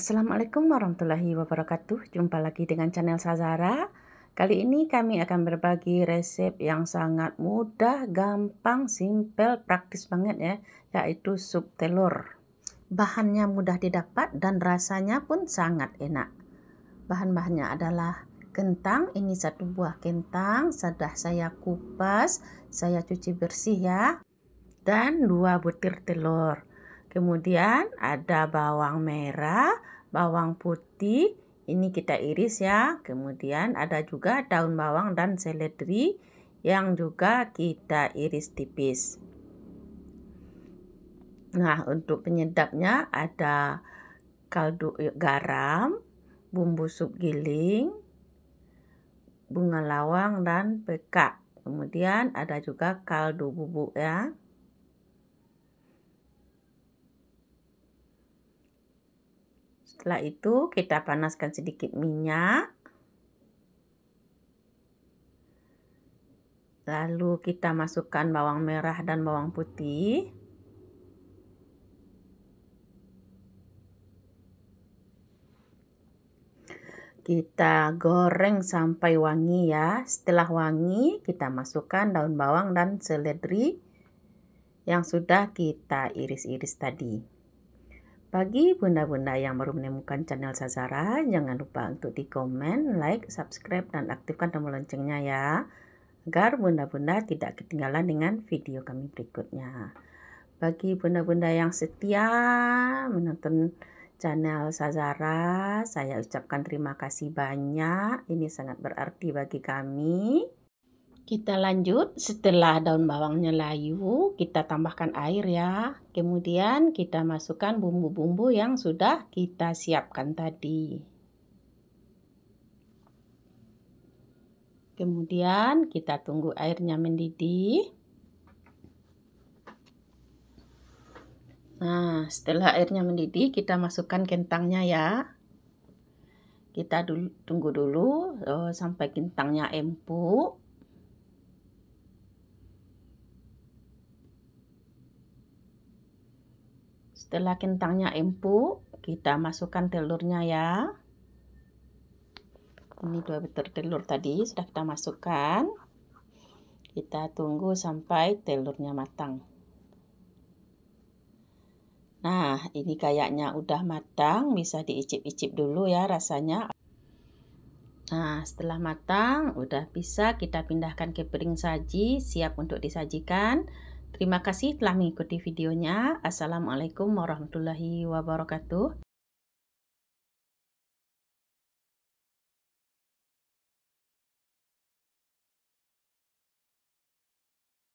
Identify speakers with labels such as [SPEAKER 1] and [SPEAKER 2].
[SPEAKER 1] Assalamualaikum warahmatullahi wabarakatuh. Jumpa lagi dengan channel Sazara. Kali ini kami akan berbagi resep yang sangat mudah, gampang, simple, praktis banget ya, yaitu sup telur. Bahannya mudah didapat dan rasanya pun sangat enak. Bahan-bahannya adalah kentang, ini satu buah kentang, sudah saya kupas, saya cuci bersih ya. Dan dua butir telur. Kemudian ada bawang merah, bawang putih, ini kita iris ya. Kemudian ada juga daun bawang dan seledri yang juga kita iris tipis. Nah, untuk penyedapnya ada kaldu eh, garam, bumbu sup giling, bunga lawang dan pekak. Kemudian ada juga kaldu bubuk ya. Setelah itu kita panaskan sedikit minyak. Lalu kita masukkan bawang merah dan bawang putih. Kita goreng sampai wangi ya. Setelah wangi, kita masukkan daun bawang dan seledri yang sudah kita iris-iris tadi. Bagi bunda-bunda yang baru menemukan channel Sazara, jangan lupa untuk di komen, like, subscribe, dan aktifkan tombol loncengnya ya, agar bunda-bunda tidak ketinggalan dengan video kami berikutnya. Bagi bunda-bunda yang setia menonton channel Sazara, saya ucapkan terima kasih banyak. Ini sangat berarti bagi kami. Kita lanjut setelah daun bawangnya layu, kita tambahkan air ya. Kemudian kita masukkan bumbu-bumbu yang sudah kita siapkan tadi. Kemudian kita tunggu airnya mendidih. Nah, setelah airnya mendidih, kita masukkan kentangnya ya. Kita dulu, tunggu dulu oh, sampai kentangnya empuk. Setelah kentangnya empuk, kita masukkan telurnya ya. Ini dua butir telur tadi sudah kita masukkan. Kita tunggu sampai telurnya matang. Nah, ini kayaknya udah matang, bisa diicip-icip dulu ya rasanya. Nah, setelah matang, udah bisa kita pindahkan ke piring saji, siap untuk disajikan. Terima kasih telah mengikuti videonya. Assalamualaikum warahmatullahi wabarakatuh.